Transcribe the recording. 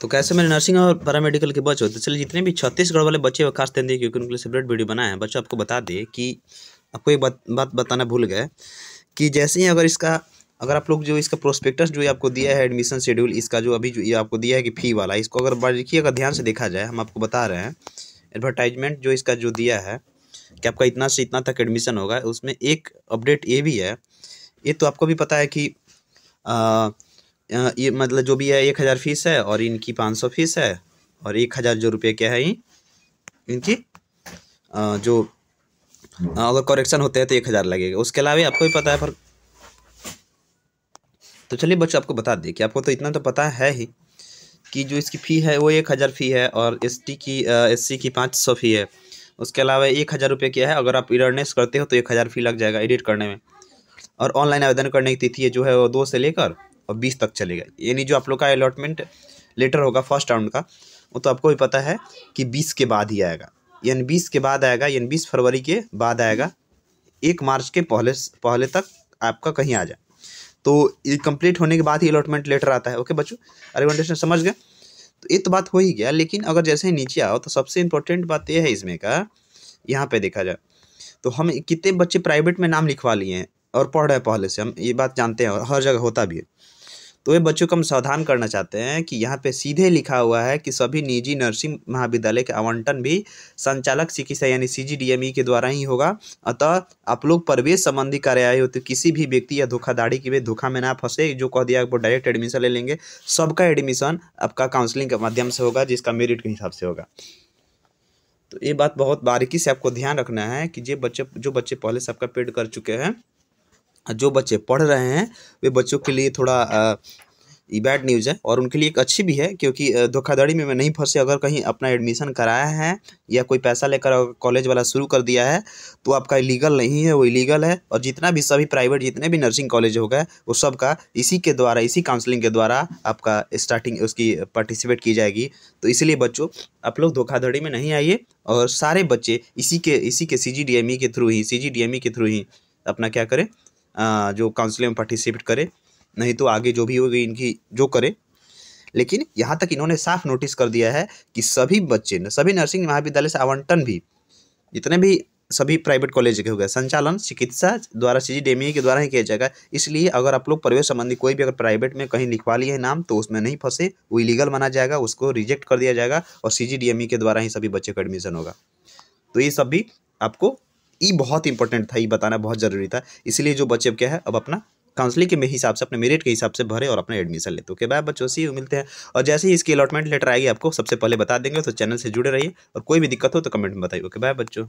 तो कैसे मेरे नर्सिंग और पैरामेडिकल के बच्चे होते चलिए जितने भी छत्तीसगढ़ वाले बच्चे हैं खास ध्यान दिए क्योंकि उनके लिए सेपरेट वीडियो बनाए हैं बच्चों आपको बता दें कि आपको एक बात बात बताना भूल गए कि जैसे ही अगर इसका अगर आप लोग जो इसका प्रोस्पेक्टस जो आपको दिया है एडमिशन शेड्यूल इसका जो अभी जो ये आपको दिया है कि फ़ी वाला इसको अगर बारीकी अगर ध्यान से देखा जाए हम आपको बता रहे हैं एडवर्टाइजमेंट जो इसका जो दिया है कि आपका इतना से इतना तक एडमिशन होगा उसमें एक अपडेट ये भी है ये तो आपको भी पता है कि ये मतलब जो भी है एक हज़ार फीस है और इनकी पाँच सौ फीस है और एक हज़ार जो रुपये क्या है ये इनकी जो अगर करेक्शन होते हैं तो एक हज़ार लगेगा उसके अलावा आपको भी पता है पर तो चलिए बच्चों आपको बता दें कि आपको तो इतना तो पता है ही कि जो इसकी फ़ी है वो एक हज़ार फ़ी है और एस टी की एस सी की पाँच सौ फ़ी है उसके अलावा एक हज़ार रुपये क्या है अगर आप इरनेस करते हो तो एक हज़ार फ़ी लग जाएगा एडिट करने में और ऑनलाइन आवेदन करने की तिथि जो है वो दो से लेकर और बीस तक चलेगा यानी जो आप लोग का अलॉटमेंट लेटर होगा फर्स्ट राउंड का वो तो आपको भी पता है कि बीस के बाद ही आएगा यानी बीस के बाद आएगा यानी बीस फरवरी के बाद आएगा एक मार्च के पहले पहले तक आपका कहीं आ जाए तो ये कंप्लीट होने के बाद ही अलॉटमेंट लेटर आता है ओके बच्चों अरेवेंटेशन समझ गए तो ये तो बात हो ही गया लेकिन अगर जैसे ही नीचे आओ तो सबसे इम्पोर्टेंट बात यह है इसमें का यहाँ पे देखा जाए तो हम कितने बच्चे प्राइवेट में नाम लिखवा लिए हैं और पढ़ रहे हैं पहले से हम ये बात जानते हैं और हर जगह होता भी है तो वे बच्चों को हम सावधान करना चाहते हैं कि यहाँ पे सीधे लिखा हुआ है कि सभी निजी नर्सिंग महाविद्यालय के आवंटन भी संचालक चिकित्सा यानी सी जी e के द्वारा ही होगा अतः आप लोग प्रवेश संबंधी कार्यालय होते तो किसी भी व्यक्ति या धोखाधाड़ी की वे धोखा में ना फंसे जो कह दिया वो डायरेक्ट एडमिशन ले लेंगे सबका एडमिशन आपका काउंसलिंग के माध्यम से होगा जिसका मेरिट के हिसाब से होगा तो ये बात बहुत बारीकी से आपको ध्यान रखना है कि जो बच्चे जो बच्चे पहले से आपका पेड कर चुके हैं जो बच्चे पढ़ रहे हैं वे बच्चों के लिए थोड़ा ये बैड न्यूज़ है और उनके लिए एक अच्छी भी है क्योंकि धोखाधड़ी में मैं नहीं फंसे अगर कहीं अपना एडमिशन कराया है या कोई पैसा लेकर कॉलेज वाला शुरू कर दिया है तो आपका इलीगल नहीं है वो इलीगल है और जितना भी सभी प्राइवेट जितने भी नर्सिंग कॉलेज हो गए वो सब का इसी के द्वारा इसी काउंसलिंग के द्वारा आपका स्टार्टिंग उसकी पार्टिसिपेट की जाएगी तो इसलिए बच्चों आप लोग धोखाधड़ी में नहीं आइए और सारे बच्चे इसी के इसी के सी के थ्रू ही सी के थ्रू ही अपना क्या करें जो काउंसिल में पार्टिसिपेट करे नहीं तो आगे जो भी होगी इनकी जो करे लेकिन यहाँ तक इन्होंने साफ नोटिस कर दिया है कि सभी बच्चे सभी नर्सिंग महाविद्यालय से आवंटन भी जितने भी सभी प्राइवेट कॉलेज के हो गए संचालन चिकित्सा द्वारा सी जी के द्वारा ही किया जाएगा इसलिए अगर आप लोग प्रवेश संबंधी कोई भी अगर प्राइवेट में कहीं लिखवा लिए नाम तो उसमें नहीं फंसे वो इलीगल माना जाएगा उसको रिजेक्ट कर दिया जाएगा और सी के द्वारा ही सभी बच्चे का एडमिशन होगा तो ये सब भी आपको ये बहुत इंपॉर्टेंट था ये बताना बहुत ज़रूरी था इसलिए जो बच्चे अब क्या है अब अपना काउंसलिंग के हिसाब से अपने मेरिट के हिसाब से भरे और अपना एडमिशन लेते ओके बाय बच्चों ही मिलते हैं और जैसे ही इसकी अलॉटमेंट लेटर आएगी आपको सबसे पहले बता देंगे तो चैनल से जुड़े रहिए और कोई भी दिक्कत हो तो कमेंट में बताइए ओके बाय बच्चों